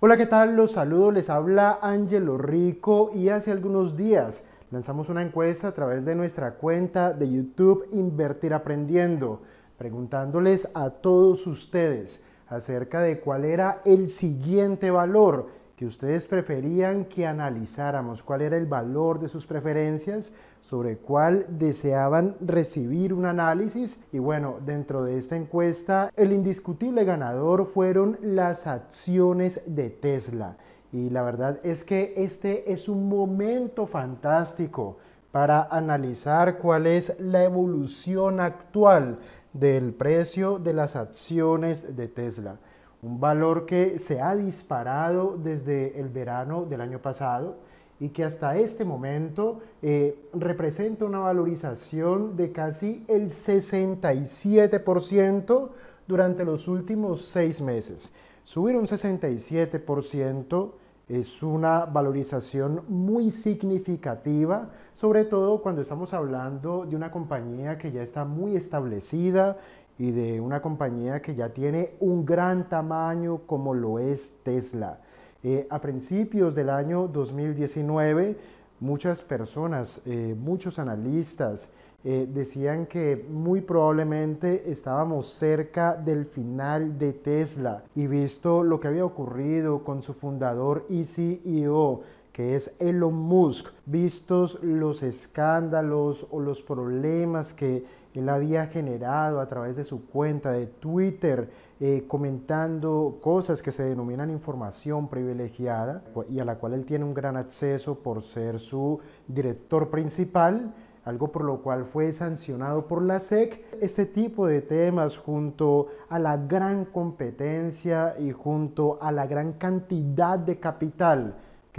Hola, ¿qué tal? Los saludo, les habla Angelo Rico y hace algunos días lanzamos una encuesta a través de nuestra cuenta de YouTube Invertir Aprendiendo, preguntándoles a todos ustedes acerca de cuál era el siguiente valor que ustedes preferían que analizáramos, cuál era el valor de sus preferencias, sobre cuál deseaban recibir un análisis. Y bueno, dentro de esta encuesta, el indiscutible ganador fueron las acciones de Tesla. Y la verdad es que este es un momento fantástico para analizar cuál es la evolución actual del precio de las acciones de Tesla un valor que se ha disparado desde el verano del año pasado y que hasta este momento eh, representa una valorización de casi el 67% durante los últimos seis meses. Subir un 67% es una valorización muy significativa, sobre todo cuando estamos hablando de una compañía que ya está muy establecida y de una compañía que ya tiene un gran tamaño como lo es Tesla. Eh, a principios del año 2019, muchas personas, eh, muchos analistas, eh, decían que muy probablemente estábamos cerca del final de Tesla y visto lo que había ocurrido con su fundador y CEO que es Elon Musk, vistos los escándalos o los problemas que él había generado a través de su cuenta de Twitter, eh, comentando cosas que se denominan información privilegiada y a la cual él tiene un gran acceso por ser su director principal, algo por lo cual fue sancionado por la SEC. Este tipo de temas junto a la gran competencia y junto a la gran cantidad de capital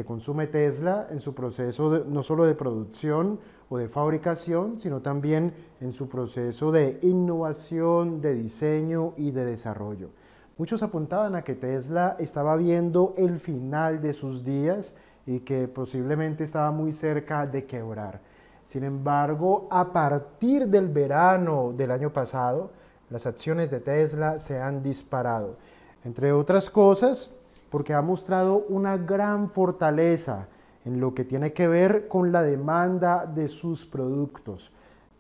consume Tesla en su proceso no solo de producción o de fabricación, sino también en su proceso de innovación, de diseño y de desarrollo. Muchos apuntaban a que Tesla estaba viendo el final de sus días y que posiblemente estaba muy cerca de quebrar. Sin embargo, a partir del verano del año pasado, las acciones de Tesla se han disparado. Entre otras cosas, porque ha mostrado una gran fortaleza en lo que tiene que ver con la demanda de sus productos.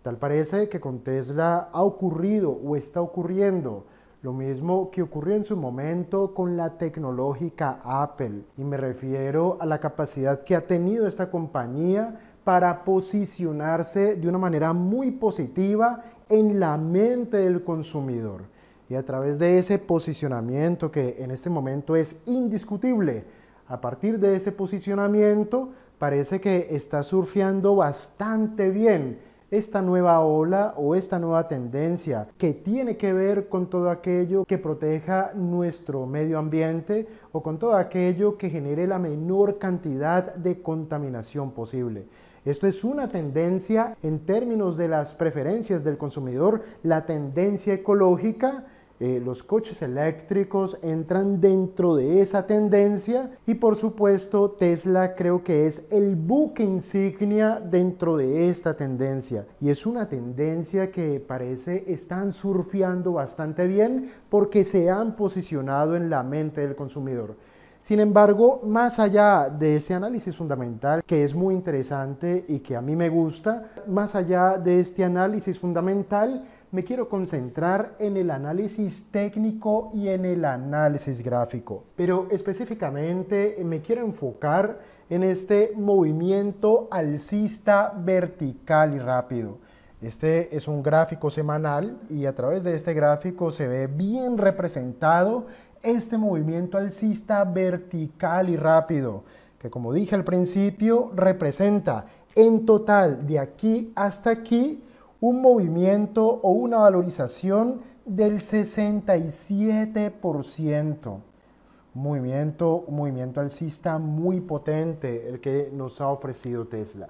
Tal parece que con Tesla ha ocurrido o está ocurriendo lo mismo que ocurrió en su momento con la tecnológica Apple. Y me refiero a la capacidad que ha tenido esta compañía para posicionarse de una manera muy positiva en la mente del consumidor y a través de ese posicionamiento que en este momento es indiscutible, a partir de ese posicionamiento parece que está surfeando bastante bien esta nueva ola o esta nueva tendencia que tiene que ver con todo aquello que proteja nuestro medio ambiente o con todo aquello que genere la menor cantidad de contaminación posible. Esto es una tendencia en términos de las preferencias del consumidor, la tendencia ecológica eh, los coches eléctricos entran dentro de esa tendencia y por supuesto Tesla creo que es el buque insignia dentro de esta tendencia. Y es una tendencia que parece están surfeando bastante bien porque se han posicionado en la mente del consumidor. Sin embargo, más allá de este análisis fundamental, que es muy interesante y que a mí me gusta, más allá de este análisis fundamental, me quiero concentrar en el análisis técnico y en el análisis gráfico, pero específicamente me quiero enfocar en este movimiento alcista vertical y rápido. Este es un gráfico semanal y a través de este gráfico se ve bien representado este movimiento alcista vertical y rápido, que como dije al principio representa en total de aquí hasta aquí un movimiento o una valorización del 67%. Movimiento, un movimiento alcista muy potente el que nos ha ofrecido Tesla.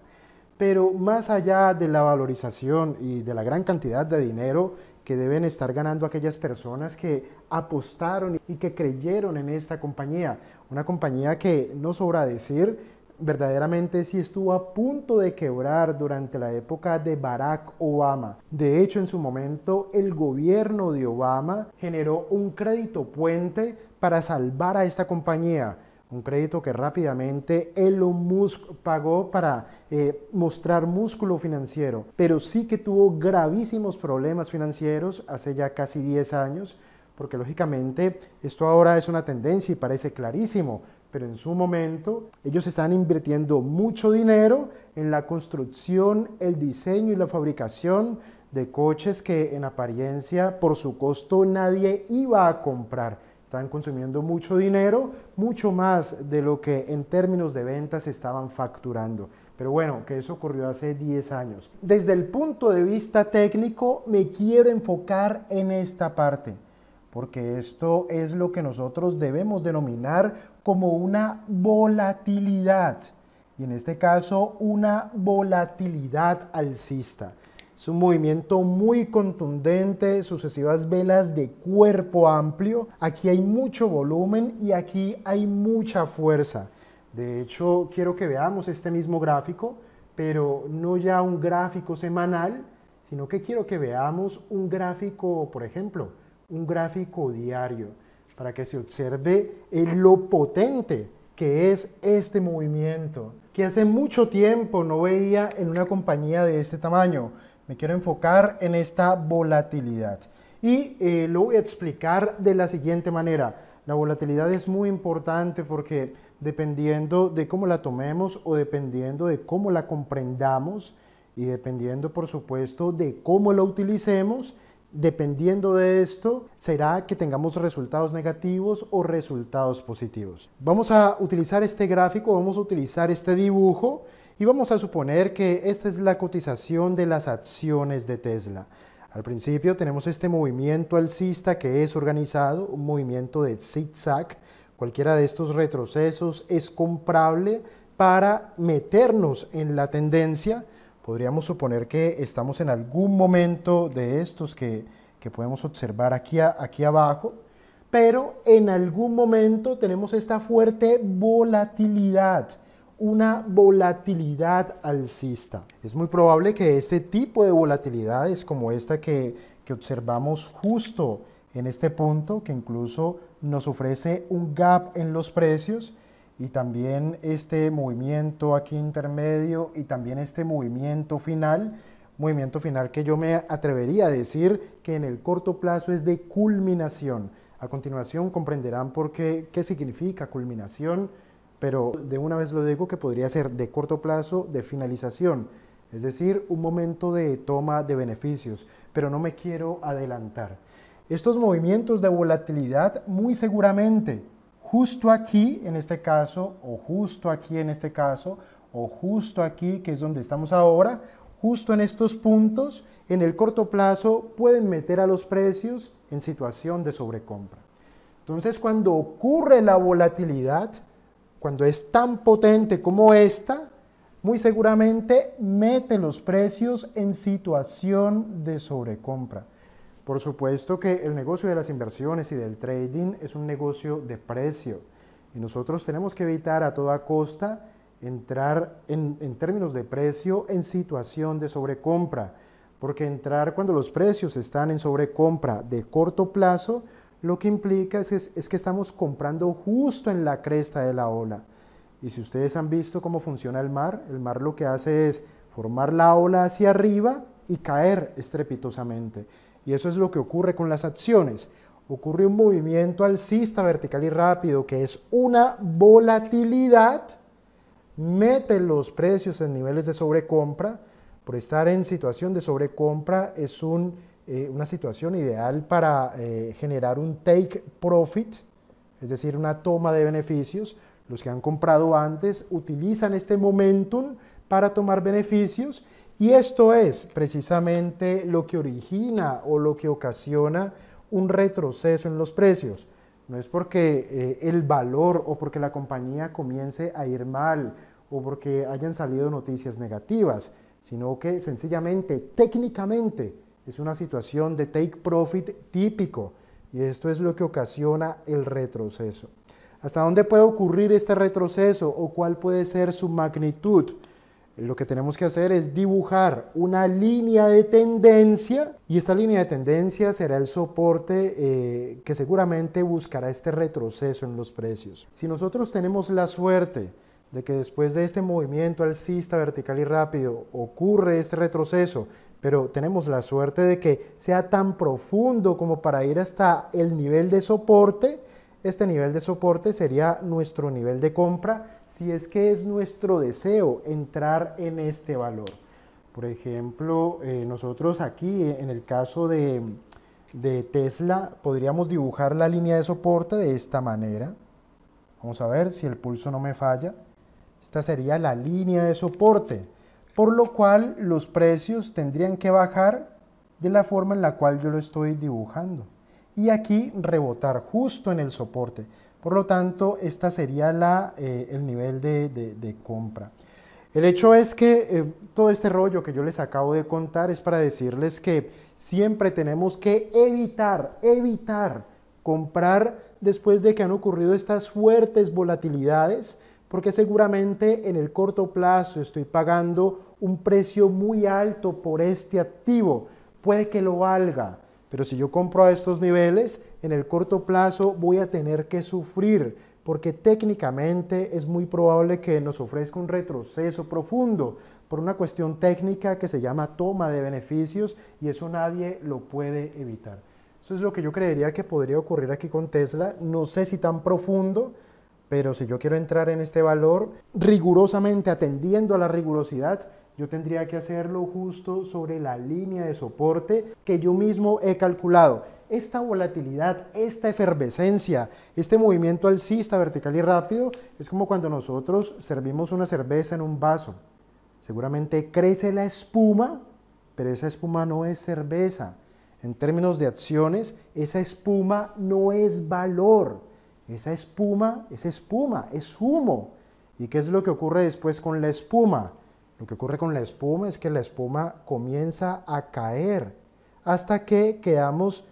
Pero más allá de la valorización y de la gran cantidad de dinero que deben estar ganando aquellas personas que apostaron y que creyeron en esta compañía, una compañía que no sobra decir verdaderamente sí estuvo a punto de quebrar durante la época de Barack Obama. De hecho, en su momento, el gobierno de Obama generó un crédito puente para salvar a esta compañía. Un crédito que rápidamente Elon Musk pagó para eh, mostrar músculo financiero, pero sí que tuvo gravísimos problemas financieros hace ya casi 10 años, porque lógicamente esto ahora es una tendencia y parece clarísimo pero en su momento ellos están invirtiendo mucho dinero en la construcción, el diseño y la fabricación de coches que en apariencia por su costo nadie iba a comprar. Están consumiendo mucho dinero, mucho más de lo que en términos de ventas estaban facturando. Pero bueno, que eso ocurrió hace 10 años. Desde el punto de vista técnico me quiero enfocar en esta parte porque esto es lo que nosotros debemos denominar como una volatilidad, y en este caso una volatilidad alcista. Es un movimiento muy contundente, sucesivas velas de cuerpo amplio. Aquí hay mucho volumen y aquí hay mucha fuerza. De hecho, quiero que veamos este mismo gráfico, pero no ya un gráfico semanal, sino que quiero que veamos un gráfico, por ejemplo, un gráfico diario para que se observe eh, lo potente que es este movimiento, que hace mucho tiempo no veía en una compañía de este tamaño. Me quiero enfocar en esta volatilidad y eh, lo voy a explicar de la siguiente manera. La volatilidad es muy importante porque dependiendo de cómo la tomemos o dependiendo de cómo la comprendamos y dependiendo por supuesto de cómo la utilicemos, Dependiendo de esto, será que tengamos resultados negativos o resultados positivos. Vamos a utilizar este gráfico, vamos a utilizar este dibujo y vamos a suponer que esta es la cotización de las acciones de Tesla. Al principio tenemos este movimiento alcista que es organizado, un movimiento de zigzag. Cualquiera de estos retrocesos es comprable para meternos en la tendencia podríamos suponer que estamos en algún momento de estos que, podemos observar aquí, aquí abajo, pero en algún momento tenemos esta fuerte volatilidad, una volatilidad alcista. Es muy probable que este tipo de volatilidades como esta que observamos justo en este punto, que incluso nos ofrece un gap en los precios, y también este movimiento aquí intermedio y también este movimiento final, movimiento final que yo me atrevería a decir que en el corto plazo es de culminación. A continuación comprenderán por qué, qué significa culminación, pero de una vez lo digo que podría ser de corto plazo, de finalización, es decir, un momento de toma de beneficios, pero no me quiero adelantar. Estos movimientos de volatilidad muy seguramente justo aquí en este caso, o justo aquí en este caso, o justo aquí, que es donde estamos ahora, justo en estos puntos, en el corto plazo pueden meter a los precios en situación de sobrecompra. Entonces, cuando ocurre la volatilidad, cuando es tan potente como esta, muy seguramente mete los precios en situación de sobrecompra. Por supuesto que el negocio de las inversiones y del trading es un negocio de precio y nosotros tenemos que evitar a toda costa entrar en, términos de precio en situación de sobrecompra, porque entrar cuando los precios están en sobrecompra de corto plazo, lo que implica es que estamos comprando justo en la cresta de la ola. Y si ustedes han visto cómo funciona el mar, el mar lo que hace es formar la ola hacia arriba y caer estrepitosamente. Y eso es lo que ocurre con las acciones. Ocurre un movimiento alcista vertical y rápido que es una volatilidad, mete los precios en niveles de sobrecompra. Por estar en situación de sobrecompra es eh, una situación ideal para eh, generar un take profit, es decir, una toma de beneficios. Los que han comprado antes utilizan este momentum para tomar beneficios y esto es precisamente lo que origina o lo que ocasiona un retroceso en los precios. No es porque eh, el valor o porque la compañía comience a ir mal o porque hayan salido noticias negativas, sino que sencillamente, técnicamente, es una situación de take profit típico y esto es lo que ocasiona el retroceso. ¿Hasta dónde puede ocurrir este retroceso o cuál puede ser su magnitud? lo que tenemos que hacer es dibujar una línea de tendencia y esta línea de tendencia será el soporte eh, que seguramente buscará este retroceso en los precios. Si nosotros tenemos la suerte de que después de este movimiento alcista vertical y rápido ocurre este retroceso, pero tenemos la suerte de que sea tan profundo como para ir hasta el nivel de soporte, este nivel de soporte sería nuestro nivel de compra si es que es nuestro deseo entrar en este valor. Por ejemplo, eh, nosotros aquí eh, en el caso de Tesla podríamos dibujar la línea de soporte de esta manera. Vamos a ver si el pulso no me falla. Esta sería la línea de soporte, por lo cual los precios tendrían que bajar de la forma en la cual yo lo estoy dibujando y aquí rebotar justo en el soporte. Por lo tanto, este sería la, eh, el nivel de, de, compra. El hecho es que eh, todo este rollo que yo les acabo de contar es para decirles que siempre tenemos que evitar, evitar comprar después de que han ocurrido estas fuertes volatilidades, porque seguramente en el corto plazo estoy pagando un precio muy alto por este activo. Puede que lo valga, pero si yo compro a estos niveles, en el corto plazo voy a tener que sufrir, porque técnicamente es muy probable que nos ofrezca un retroceso profundo por una cuestión técnica que se llama toma de beneficios y eso nadie lo puede evitar. Eso es lo que yo creería que podría ocurrir aquí con Tesla. No sé si tan profundo, pero si yo quiero entrar en este valor, rigurosamente atendiendo a la rigurosidad, yo tendría que hacerlo justo sobre la línea de soporte que yo mismo he calculado. Esta volatilidad, esta efervescencia, este movimiento alcista vertical y rápido es como cuando nosotros servimos una cerveza en un vaso. Seguramente crece la espuma, pero esa espuma no es cerveza. En términos de acciones, esa espuma no es valor. Esa espuma es espuma, es humo. ¿Y qué es lo que ocurre después con la espuma? Lo que ocurre con la espuma es que la espuma comienza a caer hasta que quedamos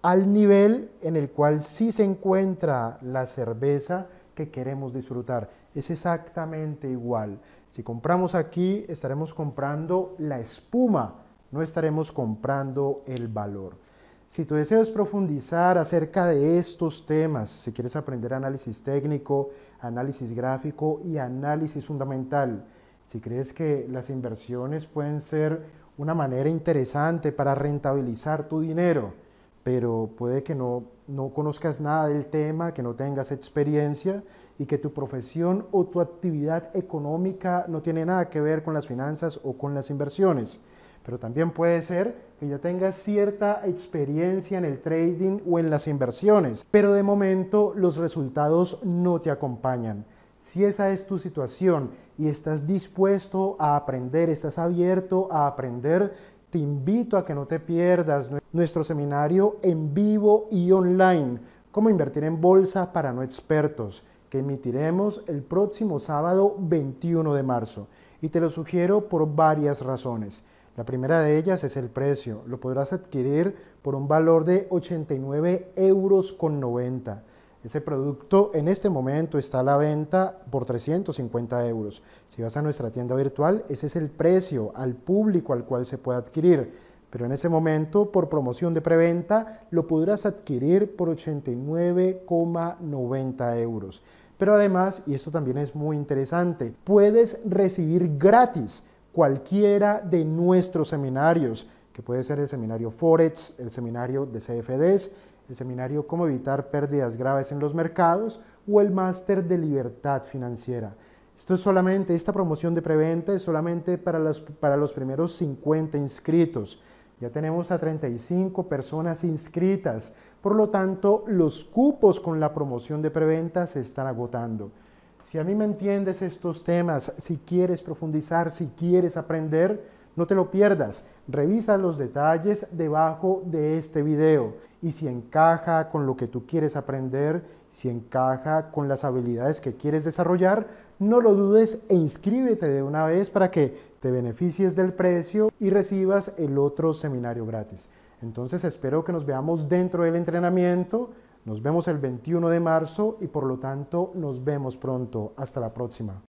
al nivel en el cual sí se encuentra la cerveza que queremos disfrutar. Es exactamente igual. Si compramos aquí, estaremos comprando la espuma, no estaremos comprando el valor. Si tu deseo es profundizar acerca de estos temas, si quieres aprender análisis técnico, análisis gráfico y análisis fundamental, si crees que las inversiones pueden ser una manera interesante para rentabilizar tu dinero, pero puede que no, no conozcas nada del tema, que no tengas experiencia y que tu profesión o tu actividad económica no tiene nada que ver con las finanzas o con las inversiones. Pero también puede ser que ya tengas cierta experiencia en el trading o en las inversiones, pero de momento los resultados no te acompañan. Si esa es tu situación y estás dispuesto a aprender, estás abierto a aprender, te invito a que no te pierdas nuestro seminario en vivo y online, cómo invertir en bolsa para no expertos, que emitiremos el próximo sábado 21 de marzo. Y te lo sugiero por varias razones. La primera de ellas es el precio. Lo podrás adquirir por un valor de 89 euros con 90 ese producto en este momento está a la venta por 350 euros. Si vas a nuestra tienda virtual, ese es el precio al público al cual se puede adquirir. Pero en ese momento, por promoción de preventa, lo podrás adquirir por 89,90 euros. Pero además, y esto también es muy interesante, puedes recibir gratis cualquiera de nuestros seminarios, que puede ser el seminario Forex, el seminario de CFDs, el seminario Cómo evitar pérdidas graves en los mercados o el máster de libertad financiera. Esto es solamente, esta promoción de preventa es solamente para los, para los primeros 50 inscritos. Ya tenemos a 35 personas inscritas, por lo tanto los cupos con la promoción de preventa se están agotando. Si a mí me entiendes estos temas, si quieres profundizar, si quieres aprender, no te lo pierdas, revisa los detalles debajo de este video y si encaja con lo que tú quieres aprender, si encaja con las habilidades que quieres desarrollar, no lo dudes e inscríbete de una vez para que te beneficies del precio y recibas el otro seminario gratis. Entonces espero que nos veamos dentro del entrenamiento, nos vemos el 21 de marzo y por lo tanto nos vemos pronto. Hasta la próxima.